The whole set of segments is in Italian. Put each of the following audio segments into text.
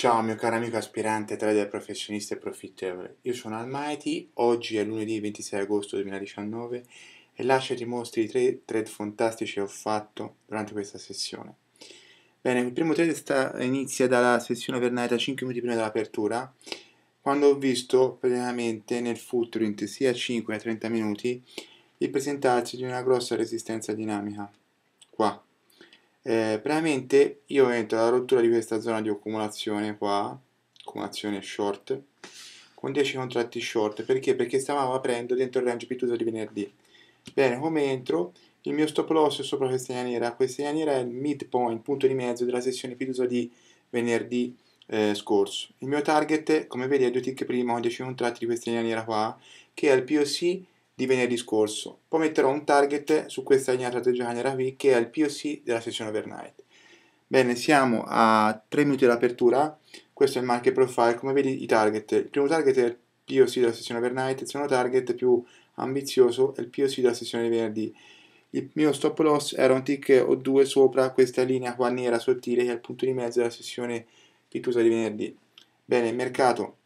Ciao mio caro amico aspirante trader professionista e profittevole, io sono Almighty, oggi è lunedì 26 agosto 2019 e lascio ti mostri i tre trade fantastici che ho fatto durante questa sessione. Bene, il primo trade sta, inizia dalla sessione overnight a 5 minuti prima dell'apertura, quando ho visto praticamente nel footprint sia a 5 che a 30 minuti il presentarsi di una grossa resistenza dinamica, qua, eh, praticamente io entro alla rottura di questa zona di accumulazione qua accumulazione short con 10 contratti short perché? perché stavamo aprendo dentro il range pittoso di venerdì bene come entro il mio stop loss è sopra questa linea nera questa linea nera è il midpoint punto di mezzo della sessione pittosa di venerdì eh, scorso il mio target come vedi è due tick prima con 10 contratti di questa linea nera qua che è il POC di venerdì scorso. Poi metterò un target su questa linea strategica nera qui che è il POC della sessione overnight. Bene, siamo a 3 minuti dall'apertura, questo è il market profile, come vedi i target. Il primo target è il POC della sessione overnight, il secondo target più ambizioso è il POC della sessione di venerdì. Il mio stop loss era un tick o due sopra questa linea qua nera sottile che è il punto di mezzo della sessione di chiusa di venerdì. Bene, il mercato,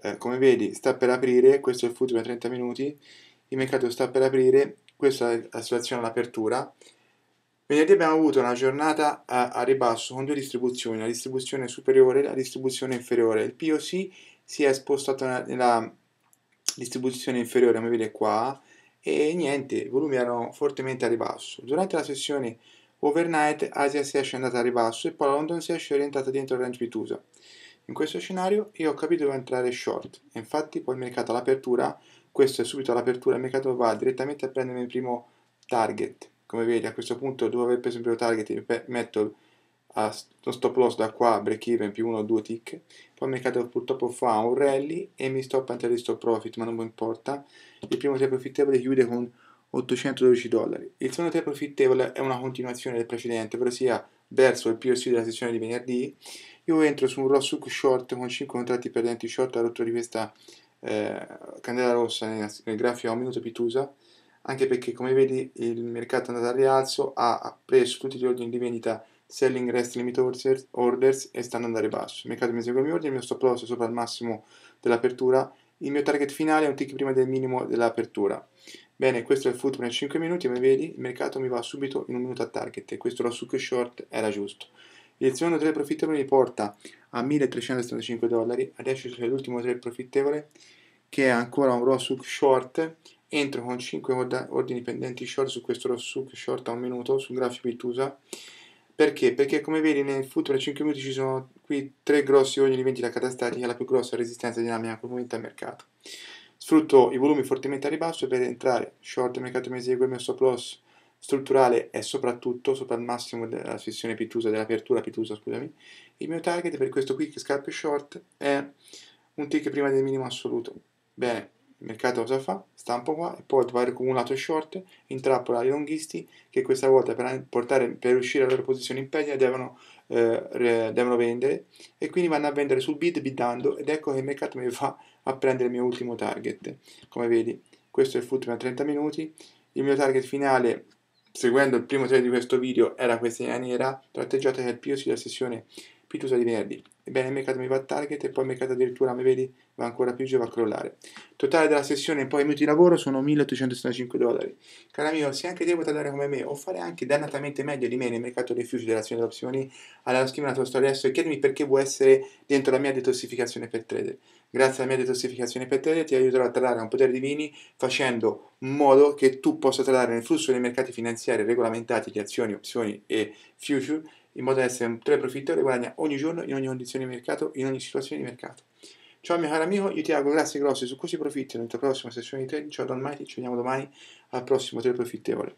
eh, come vedi, sta per aprire, questo è il futuro da 30 minuti, il mercato sta per aprire, questa è la situazione all'apertura. Venerdì abbiamo avuto una giornata a, a ribasso con due distribuzioni, la distribuzione superiore e la distribuzione inferiore. Il POC si è spostato nella distribuzione inferiore, come vedete qua, e niente, i volumi erano fortemente a ribasso. Durante la sessione overnight Asia si è andata a ribasso e poi London si è orientata dentro il range pitusa. In questo scenario io ho capito dove entrare short, infatti poi il mercato all'apertura, questo è subito all'apertura, il mercato va direttamente a prendere il primo target, come vedi a questo punto dove aver preso il primo target metto lo stop loss da qua, break even più 1 o 2 tick, poi il mercato purtroppo fa un rally e mi stoppa anche di stop profit, ma non mi importa, il primo tempo profittevole chiude con 812 dollari, il secondo tempo profittevole è una continuazione del precedente, ossia verso il POC della sessione di venerdì, io entro su un rosso short con 5 contratti perdenti short alla rotto di questa eh, candela rossa nel, nel grafico a un minuto pitusa anche perché come vedi il mercato è andato al rialzo ha preso tutti gli ordini di vendita selling rest limit orders e stanno andando basso il mercato mi segue i miei ordini, il mio stop loss è sopra il massimo dell'apertura il mio target finale è un tick prima del minimo dell'apertura bene questo è il footprint a 5 minuti come vedi il mercato mi va subito in un minuto a target e questo lo succo short era giusto il secondo trade profittevole mi porta a 1.375 dollari, adesso c'è l'ultimo trade profittevole che è ancora un Rossuk short, entro con 5 ordini pendenti short su questo Rossuk short a un minuto, sul un grafico Itusa, perché? Perché come vedi nel futuro 5 minuti ci sono qui tre grossi ordini di vendita catastatiche, la più grossa resistenza dinamica in quel momento al mercato. Sfrutto i volumi fortemente a ribasso per entrare short mercato mese di quel mio stop loss strutturale è soprattutto sopra il massimo della sessione pitusa, dell'apertura pitusa, scusami. Il mio target per questo quick scalp short è un tick prima del minimo assoluto. Bene, il mercato cosa fa? Stampo qua e poi vario accumulato e short, intrappola i longhisti che questa volta per, portare, per uscire dalla loro posizione in pegna devono, eh, devono, vendere e quindi vanno a vendere sul bid bidando ed ecco che il mercato mi va a prendere il mio ultimo target. Come vedi questo è il footman a 30 minuti, il mio target finale seguendo il primo thread di questo video era questa maniera tratteggiate che il Pio si la sessione tu Pitus di venerdì. Ebbene, il mercato mi va a target e poi il mercato addirittura, mi vedi, va ancora più giù e va a crollare. Totale della sessione e poi i minuti di lavoro sono 1875 dollari. Cara mio, se anche te vuoi tagliare come me o fare anche dannatamente meglio di me nel mercato dei futures dell'azione delle opzioni, allora scrivi la tua storia adesso e chiedimi perché vuoi essere dentro la mia detossificazione per trader. Grazie alla mia detossificazione per trader ti aiuterò a tradare un potere divini facendo in modo che tu possa tradare nel flusso dei mercati finanziari regolamentati di azioni, opzioni e future in modo da essere un tale profittore guadagna ogni giorno, in ogni condizione di mercato, in ogni situazione di mercato. Ciao mio caro amico, io ti auguro grazie grosse su questi profitti nella tua prossima sessione di trading, ciao Don Mighty, ci vediamo domani al prossimo Tre Profittevole.